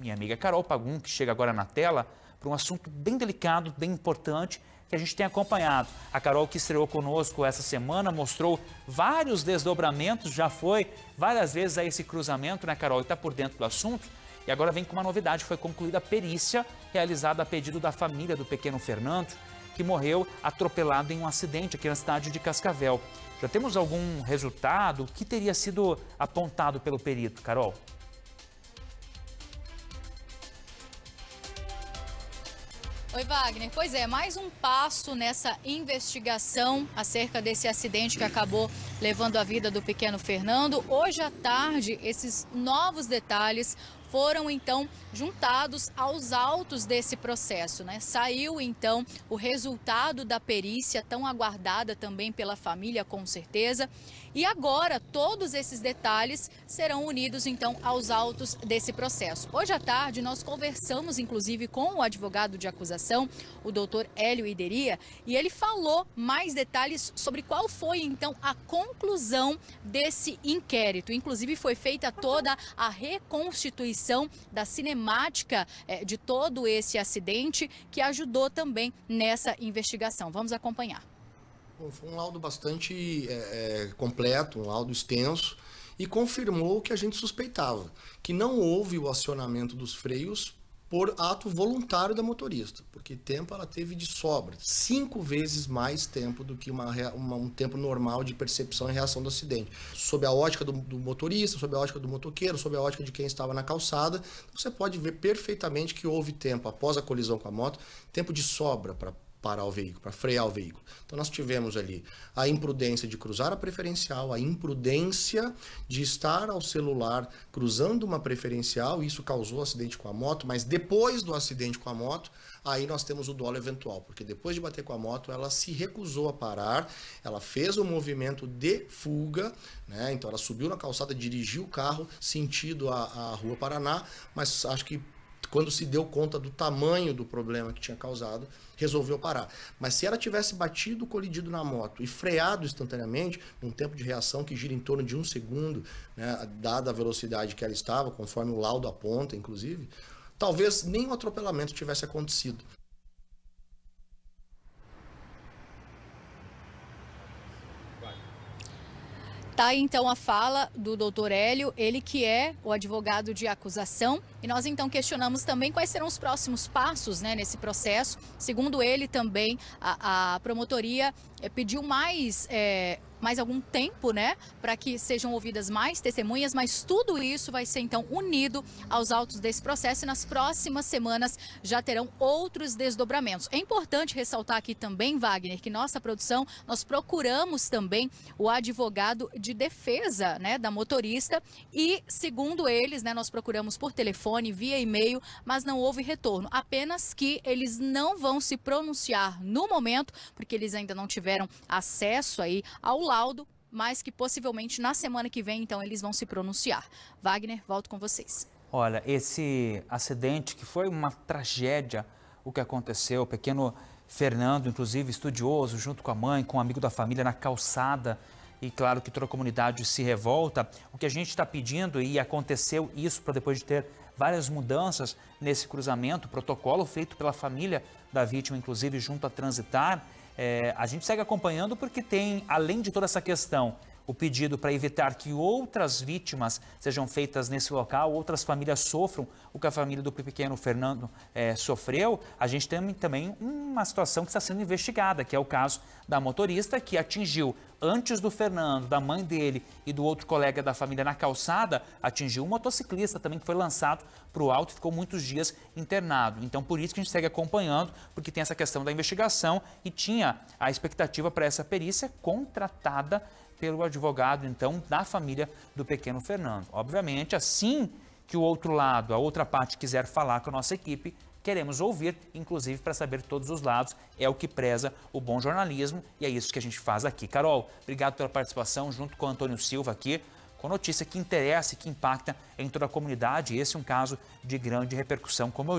minha amiga Carol Pagum, que chega agora na tela, para um assunto bem delicado, bem importante, que a gente tem acompanhado. A Carol que estreou conosco essa semana mostrou vários desdobramentos, já foi várias vezes a esse cruzamento, né, Carol? E está por dentro do assunto. E agora vem com uma novidade: foi concluída a perícia realizada a pedido da família do pequeno Fernando, que morreu atropelado em um acidente aqui na cidade de Cascavel. Já temos algum resultado? O que teria sido apontado pelo perito, Carol? Oi, Wagner. Pois é, mais um passo nessa investigação acerca desse acidente que acabou levando a vida do pequeno Fernando. Hoje à tarde, esses novos detalhes foram então juntados aos autos desse processo. Né? Saiu então o resultado da perícia, tão aguardada também pela família, com certeza. E agora todos esses detalhes serão unidos então aos autos desse processo. Hoje à tarde nós conversamos inclusive com o advogado de acusação, o doutor Hélio Ideria, e ele falou mais detalhes sobre qual foi então a conclusão desse inquérito. Inclusive foi feita toda a reconstituição da cinemática é, de todo esse acidente, que ajudou também nessa investigação. Vamos acompanhar. Bom, foi um laudo bastante é, é, completo, um laudo extenso, e confirmou o que a gente suspeitava, que não houve o acionamento dos freios por ato voluntário da motorista, porque tempo ela teve de sobra, cinco vezes mais tempo do que uma, uma, um tempo normal de percepção e reação do acidente. Sob a ótica do, do, motorista, sob a ótica do motoqueiro, sob a ótica de quem estava na calçada, você pode ver perfeitamente que houve tempo após a colisão com a moto, tempo de sobra para parar o veículo, para frear o veículo. Então nós tivemos ali a imprudência de cruzar a preferencial, a imprudência de estar ao celular cruzando uma preferencial, isso causou acidente com a moto, mas depois do acidente com a moto, aí nós temos o dolo eventual, porque depois de bater com a moto, ela se recusou a parar, ela fez o um movimento de fuga, né? Então ela subiu na calçada, dirigiu o carro sentido a à Rua Paraná, mas acho que quando se deu conta do tamanho do problema que tinha causado, resolveu parar. Mas se ela tivesse batido, colidido na moto e freado instantaneamente, num tempo de reação que gira em torno de um segundo, né, dada a velocidade que ela estava, conforme o laudo aponta, inclusive, talvez nem o atropelamento tivesse acontecido. Tá então a fala do doutor Hélio, ele que é o advogado de acusação. E nós então questionamos também quais serão os próximos passos né, nesse processo. Segundo ele, também a, a promotoria eh, pediu mais. É, mais algum tempo, né, para que sejam ouvidas mais testemunhas, mas tudo isso vai ser então unido aos autos desse processo e nas próximas semanas já terão outros desdobramentos. É importante ressaltar aqui também, Wagner, que nossa produção, nós procuramos também o advogado de defesa, né, da motorista e, segundo eles, né, nós procuramos por telefone, via e-mail, mas não houve retorno. Apenas que eles não vão se pronunciar no momento, porque eles ainda não tiveram acesso aí ao laudo, mas que possivelmente na semana que vem, então, eles vão se pronunciar. Wagner, volto com vocês. Olha, esse acidente que foi uma tragédia, o que aconteceu, o pequeno Fernando, inclusive estudioso, junto com a mãe, com um amigo da família na calçada, e claro que toda a comunidade se revolta. O que a gente está pedindo, e aconteceu isso para depois de ter várias mudanças nesse cruzamento, protocolo feito pela família da vítima, inclusive junto a transitar, é, a gente segue acompanhando porque tem, além de toda essa questão o pedido para evitar que outras vítimas sejam feitas nesse local, outras famílias sofram o que a família do pequeno Fernando é, sofreu. A gente tem também uma situação que está sendo investigada, que é o caso da motorista que atingiu antes do Fernando, da mãe dele e do outro colega da família na calçada, atingiu um motociclista também que foi lançado para o alto e ficou muitos dias internado. Então, por isso que a gente segue acompanhando, porque tem essa questão da investigação e tinha a expectativa para essa perícia contratada pelo advogado, então, da família do pequeno Fernando. Obviamente, assim que o outro lado, a outra parte, quiser falar com a nossa equipe, queremos ouvir, inclusive para saber todos os lados. É o que preza o bom jornalismo e é isso que a gente faz aqui. Carol, obrigado pela participação, junto com o Antônio Silva aqui, com notícia que interessa e que impacta em toda a comunidade. Esse é um caso de grande repercussão, como eu disse.